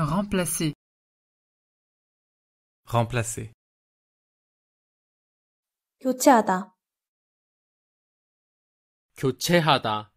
remplacer remplacer 교체하다 교체하다